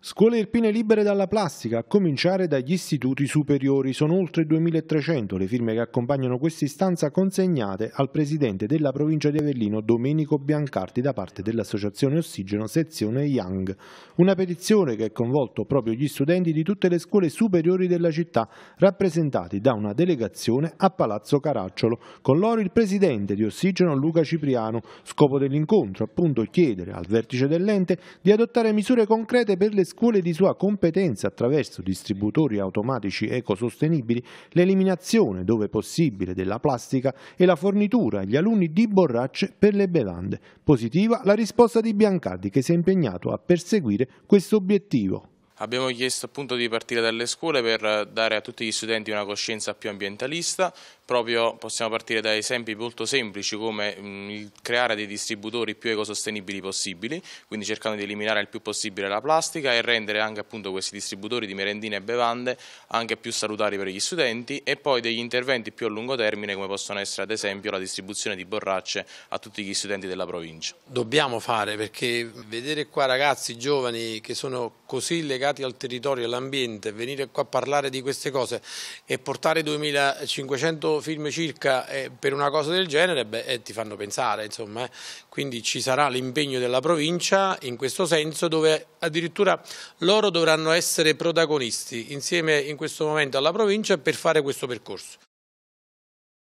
Scuole alpine libere dalla plastica, a cominciare dagli istituti superiori. Sono oltre 2.300 le firme che accompagnano questa istanza consegnate al presidente della provincia di Avellino, Domenico Biancarti, da parte dell'associazione Ossigeno Sezione Young. Una petizione che ha coinvolto proprio gli studenti di tutte le scuole superiori della città, rappresentati da una delegazione a Palazzo Caracciolo. Con loro il presidente di Ossigeno, Luca Cipriano. Scopo dell'incontro, appunto, chiedere al vertice dell'ente di adottare misure concrete per le scuole di sua competenza attraverso distributori automatici ecosostenibili, l'eliminazione, dove possibile, della plastica e la fornitura agli alunni di borracce per le bevande. Positiva la risposta di Biancardi che si è impegnato a perseguire questo obiettivo. Abbiamo chiesto appunto di partire dalle scuole per dare a tutti gli studenti una coscienza più ambientalista, proprio possiamo partire da esempi molto semplici come mm, creare dei distributori più ecosostenibili possibili, quindi cercando di eliminare il più possibile la plastica e rendere anche appunto questi distributori di merendine e bevande anche più salutari per gli studenti e poi degli interventi più a lungo termine come possono essere ad esempio la distribuzione di borracce a tutti gli studenti della provincia. Dobbiamo fare perché vedere qua ragazzi giovani che sono così legati legati al territorio e all'ambiente, venire qua a parlare di queste cose e portare 2500 film circa eh, per una cosa del genere, beh, eh, ti fanno pensare, insomma. Eh. Quindi ci sarà l'impegno della provincia in questo senso, dove addirittura loro dovranno essere protagonisti insieme in questo momento alla provincia per fare questo percorso.